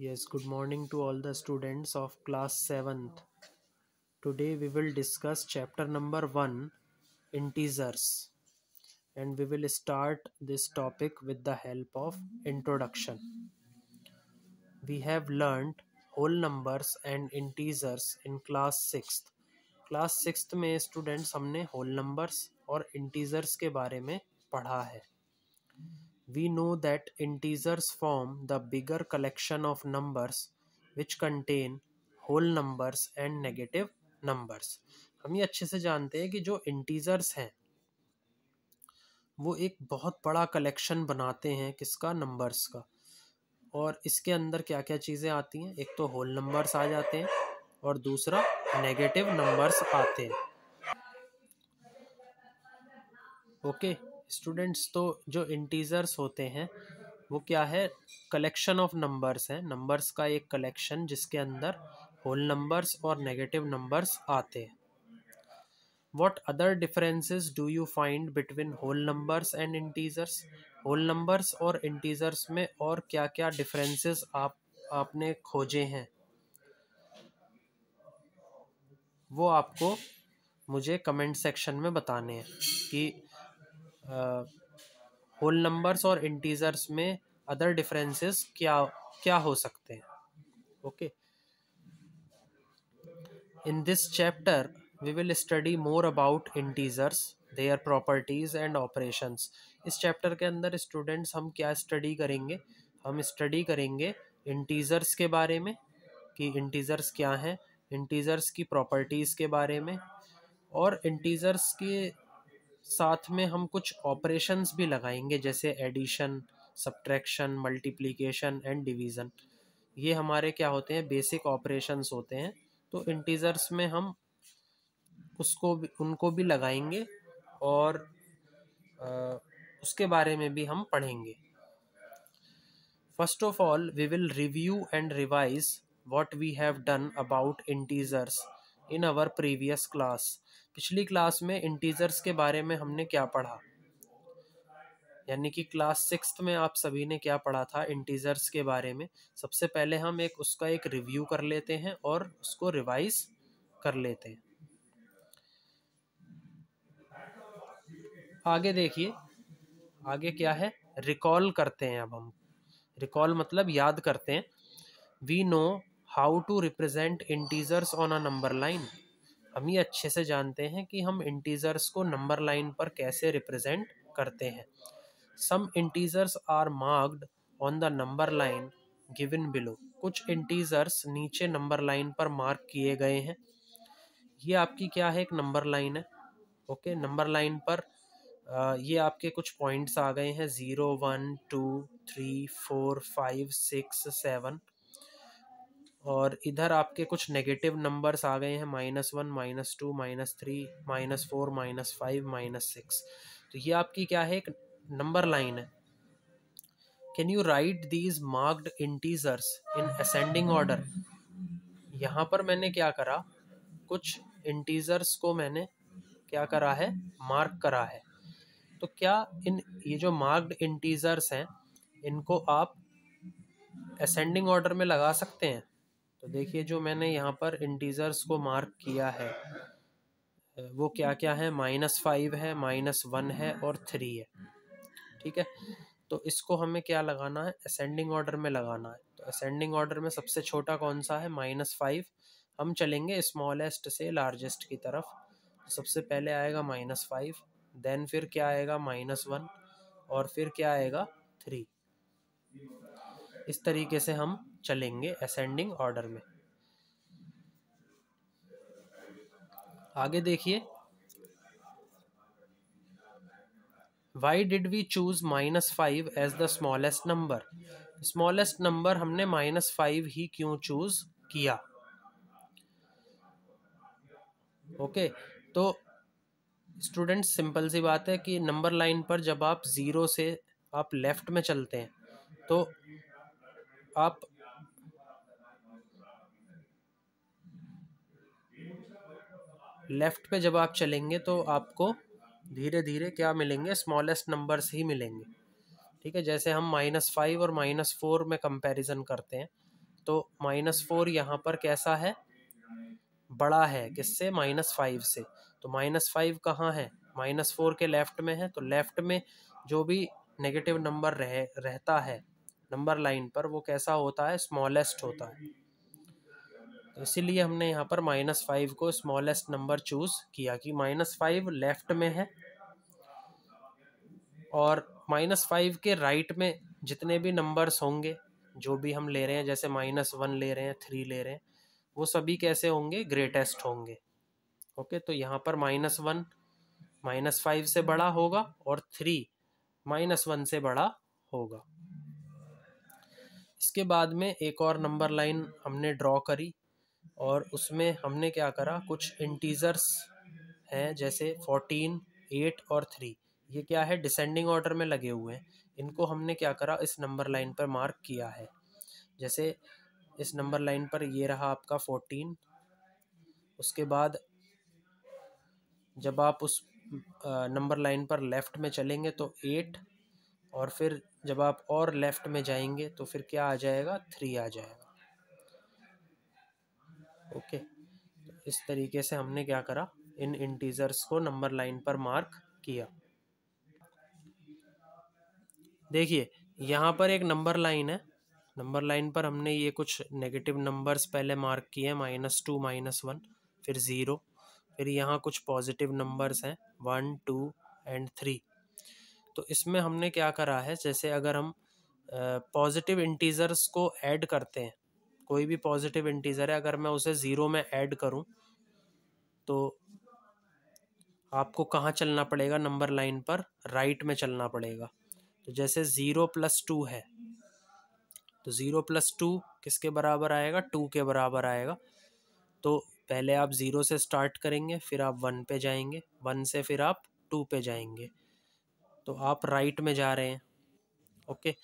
Yes, good morning to all the students of class 7th. Today we will discuss chapter number 1 integers and we will start this topic with the help of introduction. We have learnt whole numbers and integers in class 6th. class 6th mein students humne whole numbers aur integers ke bare mein पढ़ा है We know that integers form the bigger collection of numbers which contain whole numbers and negative numbers. हम ये अच्छे से जानते हैं कि जो इंटीजर्स हैं वो एक बहुत बड़ा कलेक्शन बनाते हैं किसका नंबर्स का और इसके अंदर क्या क्या चीज़ें आती हैं एक तो होल नंबर्स आ जाते हैं और दूसरा नेगेटिव नंबर्स आते हैं ओके okay. स्टूडेंट्स तो जो इंटीजर्स होते हैं वो क्या है कलेक्शन ऑफ नंबर्स हैं नंबर्स का एक कलेक्शन जिसके अंदर होल नंबर्स और नेगेटिव नंबर्स आते हैं what other difference do you find between whole numbers and integers whole numbers और इंटीजर्स में और क्या क्या डिफरेंस आप आपने खोजे हैं वो आपको मुझे कमेंट सेक्शन में बताने हैं कि होल नंबर्स और इंटीजर्स में अदर डिफरेंसेस क्या क्या हो सकते हैं okay in this chapter we will study more about integers their properties and operations इस चैप्टर के अंदर स्टूडेंट्स हम क्या स्टडी करेंगे हम स्टडी करेंगे इंटीजर्स के बारे में कि इंटीजर्स क्या हैं इंटीजर्स की प्रॉपर्टीज़ के बारे में और इंटीजर्स के साथ में हम कुछ ऑपरेशंस भी लगाएंगे जैसे addition subtraction multiplication and division ये हमारे क्या होते हैं बेसिक ऑपरेशंस होते हैं तो इंटीजर्स में हम उसको भी उनको भी लगाएंगे और आ, उसके बारे में भी हम पढ़ेंगे first of all we will review and revise what we have done about integers in our previous class पिछली क्लास में इंटीजर्स के बारे में हमने क्या पढ़ा यानी कि क्लास सिक्स में आप सभी ने क्या पढ़ा था इंटीजर्स के बारे में सबसे पहले हम एक उसका एक रिव्यू कर लेते हैं और उसको रिवाइज कर लेते हैं आगे देखिए आगे क्या है रिकॉल करते हैं अब हम रिकॉल मतलब याद करते हैं we know how to represent integers on a number line हम ये अच्छे से जानते हैं कि हम इंटीजर्स को नंबर लाइन पर कैसे रिप्रेजेंट करते हैं some integers are marked on the number line given below कुछ इंटीजर्स नीचे नंबर लाइन पर मार्क किए गए हैं ये आपकी क्या है एक नंबर लाइन है ओके नंबर लाइन पर ये आपके कुछ पॉइंट्स आ गए हैं zero one two three four five six seven और इधर आपके कुछ नेगेटिव नंबर्स आ गए हैं minus one minus two minus three minus four minus five minus six तो ये आपकी क्या है एक नंबर लाइन है can you write these marked integers in ascending order यहाँ पर मैंने क्या करा कुछ इंटीजर्स को मैंने क्या करा है मार्क करा है तो क्या इन ये जो मार्क्ड इंटीजर्स हैं इनको आप असेंडिंग ऑर्डर में लगा सकते हैं तो देखिए जो मैंने यहाँ पर इंटीजर्स को मार्क किया है वो क्या क्या है माइनस फाइव है माइनस वन है और थ्री है ठीक है तो इसको हमें क्या लगाना है असेंडिंग ऑर्डर में लगाना है तो असेंडिंग ऑर्डर में सबसे छोटा कौन सा है माइनस फाइव हम चलेंगे स्मॉलेस्ट से लार्जेस्ट की तरफ सबसे पहले आएगा माइनस फाइव देन फिर क्या आएगा माइनस वन और फिर क्या आएगा थ्री इस तरीके से हम चलेंगे असेंडिंग ऑर्डर में आगे देखिए why did we choose minus five as the smallest number smallest number हमने माइनस फाइव ही क्यों चूज किया ओके okay, तो स्टूडेंट सिंपल सी बात है कि नंबर लाइन पर जब आप ज़ीरो से आप लेफ़्ट में चलते हैं तो आप लेफ़्ट पे जब आप चलेंगे तो आपको धीरे धीरे क्या मिलेंगे स्मॉलेस्ट नंबर्स ही मिलेंगे ठीक है जैसे हम माइनस फाइव और माइनस फोर में कंपैरिजन करते हैं तो माइनस फोर यहाँ पर कैसा है बड़ा है किससे माइनस फाइव से तो माइनस फाइव कहाँ है माइनस फोर के लेफ़्ट में है तो लेफ़्ट में जो भी नेगेटिव नंबर रह रहता है नंबर लाइन पर वो कैसा होता है स्मॉलेस्ट होता है तो इसीलिए हमने यहाँ पर माइनस फाइव को स्मॉलेस्ट नंबर चूज़ किया कि माइनस फाइव लेफ्ट में है और माइनस फाइव के राइट में जितने भी नंबर्स होंगे जो भी हम ले रहे हैं जैसे माइनस वन ले रहे हैं थ्री ले रहे हैं वो सभी कैसे होंगे ग्रेटेस्ट होंगे ओके तो यहाँ पर माइनस वन माइनस फाइव से बड़ा होगा और थ्री माइनस वन से बड़ा होगा इसके बाद में एक और नंबर लाइन हमने ड्रॉ करी और उसमें हमने क्या करा कुछ इंटीजर्स हैं जैसे फ़ोटीन एट और थ्री ये क्या है डिसेंडिंग ऑर्डर में लगे हुए हैं इनको हमने क्या करा इस नंबर लाइन पर मार्क किया है जैसे इस नंबर लाइन पर ये रहा आपका फ़ोटीन उसके बाद जब आप उस नंबर लाइन पर लेफ़्ट में चलेंगे तो एट और फिर जब आप और लेफ़्ट में जाएंगे तो फिर क्या आ जाएगा थ्री आ जाएगा ओके तो इस तरीके से हमने क्या करा इन इंटीजर्स को नंबर लाइन पर मार्क किया देखिए यहाँ पर एक नंबर लाइन है नंबर लाइन पर हमने ये कुछ नेगेटिव नंबर्स पहले मार्क किए हैं माइनस टू माइनस वन फिर ज़ीरो फिर यहाँ कुछ पॉजिटिव नंबर्स हैं वन टू एंड थ्री तो इसमें हमने क्या करा है जैसे अगर हम पॉजिटिव इंटीजर्स को ऐड करते हैं कोई भी पॉजिटिव इंटीजर है अगर मैं उसे ज़ीरो में ऐड करूं तो आपको कहाँ चलना पड़ेगा नंबर लाइन पर राइट में चलना पड़ेगा तो जैसे ज़ीरो प्लस टू है तो ज़ीरो प्लस टू किसके बराबर आएगा टू के बराबर आएगा तो पहले आप ज़ीरो से स्टार्ट करेंगे फिर आप वन पे जाएंगे वन से फिर आप टू पे जाएंगे तो आप राइट में जा रहे हैं ओके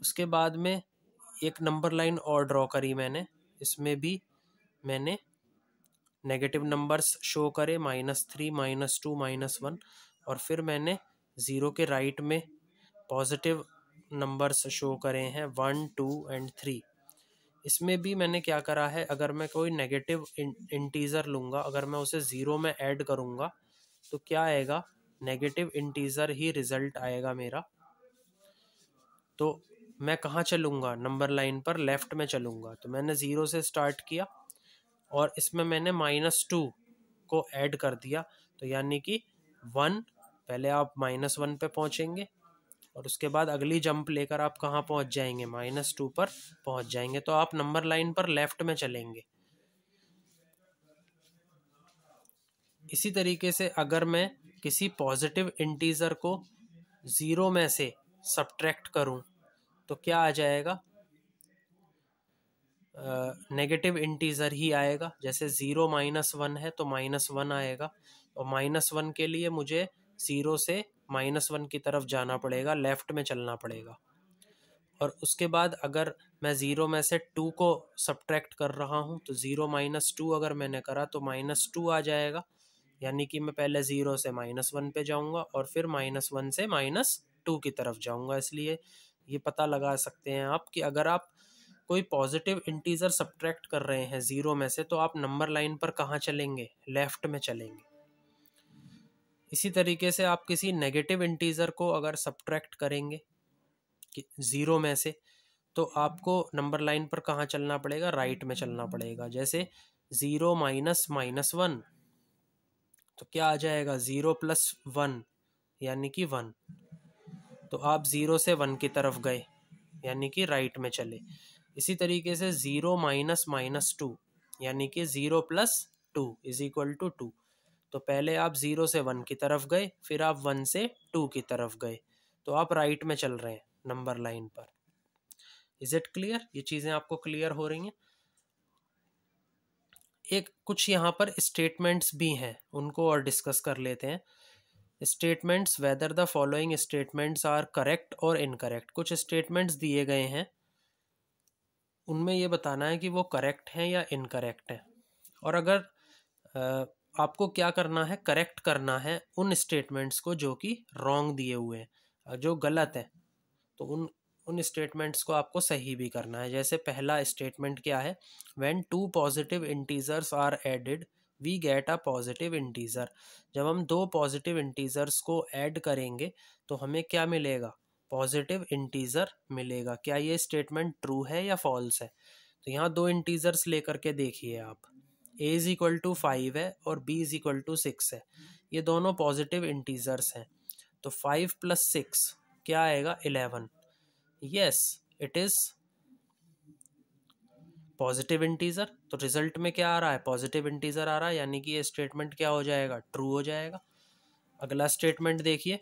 उसके बाद में एक नंबर लाइन और ड्रॉ करी मैंने इसमें भी मैंने नेगेटिव नंबर्स शो करे minus three minus two minus one और फिर मैंने ज़ीरो के राइट में पॉजिटिव नंबर्स शो करे हैं वन टू एंड थ्री इसमें भी मैंने क्या करा है अगर मैं कोई नेगेटिव इंटीज़र लूँगा अगर मैं उसे ज़ीरो में ऐड करूँगा तो क्या आएगा नेगेटिव इंटीज़र ही रिज़ल्ट आएगा मेरा तो मैं कहाँ चलूँगा नंबर लाइन पर लेफ़्ट में चलूँगा तो मैंने ज़ीरो से स्टार्ट किया और इसमें मैंने माइनस टू को ऐड कर दिया तो यानी कि वन पहले आप माइनस वन पर पहुँचेंगे और उसके बाद अगली जंप लेकर आप कहाँ पहुँच जाएंगे माइनस टू पर पहुँच जाएंगे तो आप नंबर लाइन पर लेफ़्ट में चलेंगे इसी तरीके से अगर मैं किसी पॉजिटिव इंटीज़र को ज़ीरो में से सब्ट्रैक्ट करूँ तो क्या आ जाएगा नेगेटिव इंटीज़र ही आएगा जैसे ज़ीरो माइनस वन है तो माइनस वन आएगा और माइनस वन के लिए मुझे ज़ीरो से माइनस वन की तरफ जाना पड़ेगा लेफ़्ट में चलना पड़ेगा और उसके बाद अगर मैं ज़ीरो में से टू को सब्ट्रैक्ट कर रहा हूँ तो ज़ीरो माइनस टू अगर मैंने करा तो माइनस टू आ जाएगा यानी कि मैं पहले ज़ीरो से माइनस वन पे जाऊँगा और फिर माइनस वन से माइनस टू की तरफ जाऊँगा इसलिए ये पता लगा सकते हैं आप कि अगर आप कोई पॉजिटिव इंटीजर सब्ट्रैक्ट कर रहे हैं ज़ीरो में से तो आप नंबर लाइन पर कहाँ चलेंगे लेफ़्ट में चलेंगे इसी तरीके से आप किसी नेगेटिव इंटीज़र को अगर सब्ट्रैक्ट करेंगे ज़ीरो में से तो आपको नंबर लाइन पर कहाँ चलना पड़ेगा राइट में चलना पड़ेगा जैसे ज़ीरो माइनस माइनस वन तो क्या आ जाएगा ज़ीरो प्लस वन यानी कि वन तो आप ज़ीरो से वन की तरफ गए यानी कि राइट में चले इसी तरीके से ज़ीरो माइनस माइनस टू यानी कि zero plus two is equal to two तो पहले आप ज़ीरो से वन की तरफ गए फिर आप वन से टू की तरफ गए तो आप राइट में चल रहे हैं नंबर लाइन पर इज़ इट क्लियर ये चीज़ें आपको क्लियर हो रही हैं एक कुछ यहाँ पर स्टेटमेंट्स भी हैं उनको और डिस्कस कर लेते हैं statements whether the following statements are correct और इनकरेक्ट कुछ स्टेटमेंट्स दिए गए हैं उनमें यह बताना है कि वो करेक्ट हैं या इनकरेक्ट हैं और अगर आपको क्या करना है करेक्ट करना है उन स्टेटमेंट्स को जो कि रॉन्ग दिए हुए हैं जो गलत है तो उन उन स्टेटमेंट्स को आपको सही भी करना है जैसे पहला स्टेटमेंट क्या है when two positive integers are added we get a positive integer जब हम दो पॉजिटिव इंटीज़र्स को ऐड करेंगे तो हमें क्या मिलेगा पॉजिटिव इंटीज़र मिलेगा क्या ये स्टेटमेंट ट्रू है या फॉल्स है तो यहाँ दो इंटीज़र्स लेकर के देखिए आप A is equal to five है और B is equal to six है ये दोनों पॉजिटिव इंटीज़र्स हैं तो फाइव प्लस सिक्स क्या आएगा eleven yes it is positive integer तो रिजल्ट में क्या आ रहा है पॉजिटिव इंटीज़र आ रहा है यानी कि ये स्टेटमेंट क्या हो जाएगा ट्रू हो जाएगा अगला स्टेटमेंट देखिए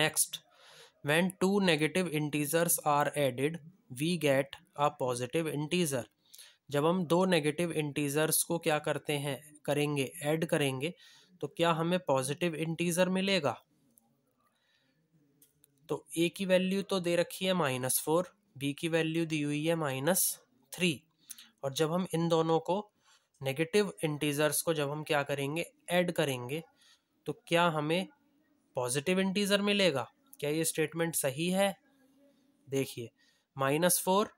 next when two negative integers are added we get a positive integer जब हम दो नेगेटिव इंटीजर्स को क्या करते हैं करेंगे ऐड करेंगे तो क्या हमें पॉजिटिव इंटीजर मिलेगा तो ए की वैल्यू तो दे रखी है माइनस फोर बी की वैल्यू दी हुई है माइनस थ्री और जब हम इन दोनों को नेगेटिव इंटीज़र्स को जब हम क्या करेंगे ऐड करेंगे तो क्या हमें पॉजिटिव इंटीज़र मिलेगा क्या ये स्टेटमेंट सही है देखिए minus four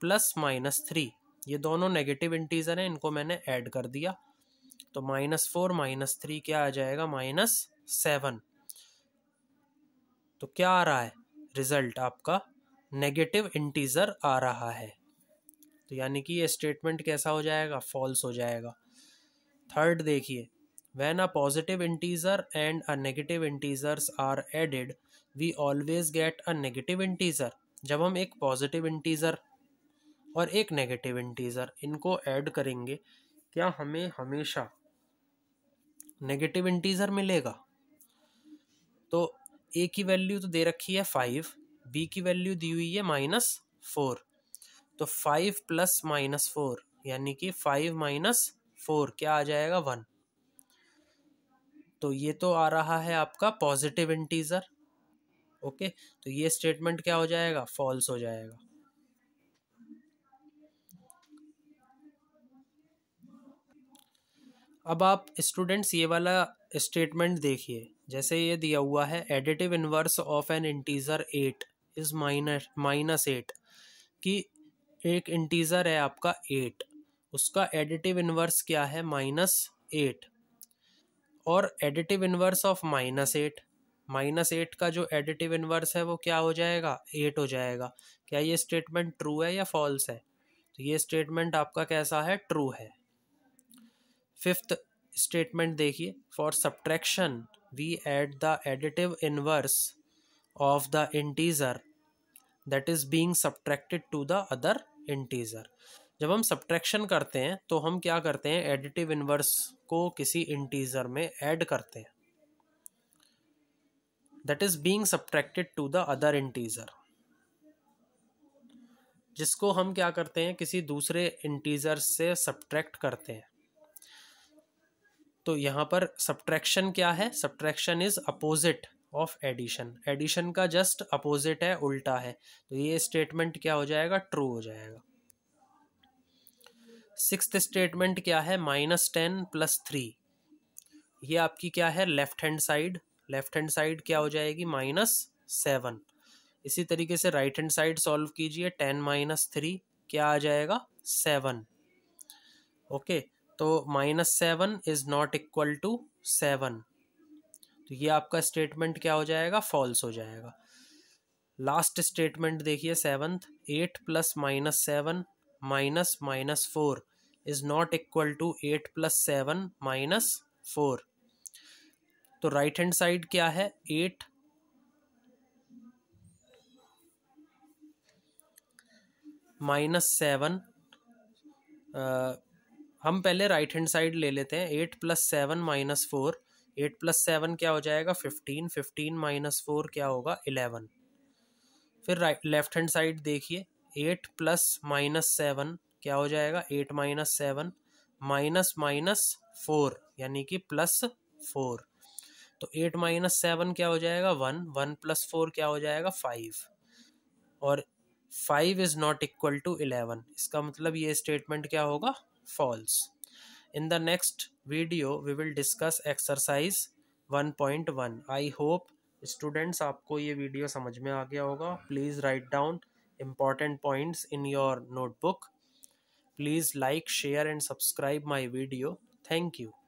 plus minus three ये दोनों नेगेटिव इंटीज़र हैं इनको मैंने ऐड कर दिया तो माइनस फोर माइनस थ्री क्या आ जाएगा माइनस सेवन तो क्या आ रहा है रिजल्ट आपका नेगेटिव इंटीजर आ रहा है तो यानी कि ये स्टेटमेंट कैसा हो जाएगा फॉल्स हो जाएगा थर्ड देखिए when a positive integer and a negative integers are added we always get a negative integer जब हम एक पॉजिटिव इंटीजर और एक नेगेटिव इंटीजर इनको ऐड करेंगे क्या हमें हमेशा नेगेटिव इंटीजर मिलेगा तो ए की वैल्यू तो दे रखी है फाइव बी की वैल्यू दी हुई है माइनस फोर तो फाइव प्लस माइनस फोर यानी कि फाइव माइनस फोर क्या आ जाएगा वन तो ये तो आ रहा है आपका पॉजिटिव इंटीजर ओके तो ये स्टेटमेंट क्या हो जाएगा फॉल्स हो जाएगा अब आप स्टूडेंट्स ये वाला स्टेटमेंट देखिए जैसे ये दिया हुआ है additive inverse of an integer eight is minus minus eight कि एक इंटीज़र है आपका एट उसका एडिटिव इन्वर्स क्या है माइनस एट और additive inverse of minus eight minus eight का जो एडिटिव इन्वर्स है वो क्या हो जाएगा एट हो जाएगा क्या ये स्टेटमेंट ट्रू है या फॉल्स है तो ये स्टेटमेंट आपका कैसा है ट्रू है फिफ्थ स्टेटमेंट देखिए for subtraction we add the additive inverse of the integer that is being subtracted to the other integer जब हम subtraction करते हैं तो हम क्या करते हैं additive inverse को किसी integer में add करते हैं that is being subtracted to the other integer जिसको हम क्या करते हैं किसी दूसरे इंटीजर से सब्ट्रैक्ट करते हैं तो यहाँ पर सब्ट्रैक्शन क्या है subtraction is opposite of addition addition का जस्ट अपोजिट है उल्टा है तो ये स्टेटमेंट क्या हो जाएगा ट्रू हो जाएगा सिक्स स्टेटमेंट क्या है माइनस टेन प्लस थ्री ये आपकी क्या है left hand side left hand side क्या हो जाएगी माइनस सेवन इसी तरीके से राइट हैंड साइड सॉल्व कीजिए टेन माइनस थ्री क्या आ जाएगा सेवन ओके okay. तो minus seven is not equal to seven तो ये आपका स्टेटमेंट क्या हो जाएगा फॉल्स हो जाएगा लास्ट स्टेटमेंट देखिए seventh eight plus minus seven minus minus four is not equal to eight plus seven minus four तो राइट हैंड साइड क्या है एट माइनस सेवन हम पहले राइट हैंड साइड ले लेते हैं eight plus seven minus four eight plus seven क्या हो जाएगा फिफ्टीन फिफ्टीन माइनस फोर क्या होगा इलेवन फिर राइट लेफ्ट हैंड साइड देखिए एट प्लस माइनस सेवन क्या हो जाएगा eight minus seven minus minus four यानी कि प्लस फोर तो एट माइनस सेवन क्या हो जाएगा वन वन प्लस फोर क्या हो जाएगा फाइव और five is not equal to eleven इसका मतलब ये स्टेटमेंट क्या होगा false. In the next video, we will discuss exercise 1.1. I hope students aapko ye video samajh mein aa gaya hoga please write down important points in your notebook. Please like, share and subscribe my video. Thank you.